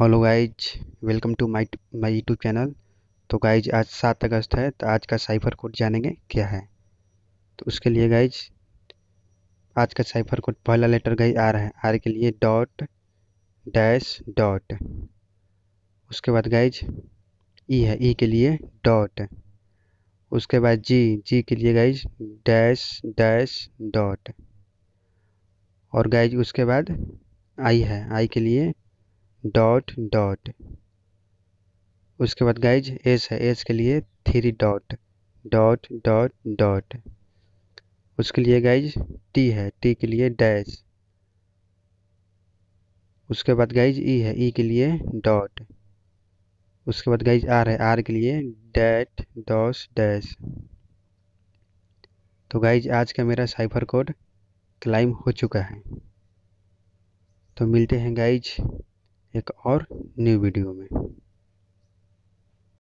hello guys welcome to my my YouTube channel तो guys आज सात अगस्त है तो आज का साइफर कोड जानेंगे क्या है तो उसके लिए गाइज आज का साइफर कोड पहला लेटर गाइज आर है आर के लिए डॉट डैश डॉट उसके बाद गाइज ई है ई के लिए डॉट उसके बाद जी जी के लिए गाइज डैश डैश डॉट और गाइज उसके बाद आई है आई के लिए डॉट डॉट उसके बाद गाइज एस है एस के लिए three dot dot dot dot उसके लिए गाइज टी है टी के लिए डैश उसके बाद गाइज ई e है ई e के लिए डॉट उसके बाद गाइज आर है आर के लिए डैट डॉस डैश तो गाइज आज का मेरा साइफर कोड क्लाइम हो चुका है तो मिलते हैं गाइज एक और न्यू वीडियो में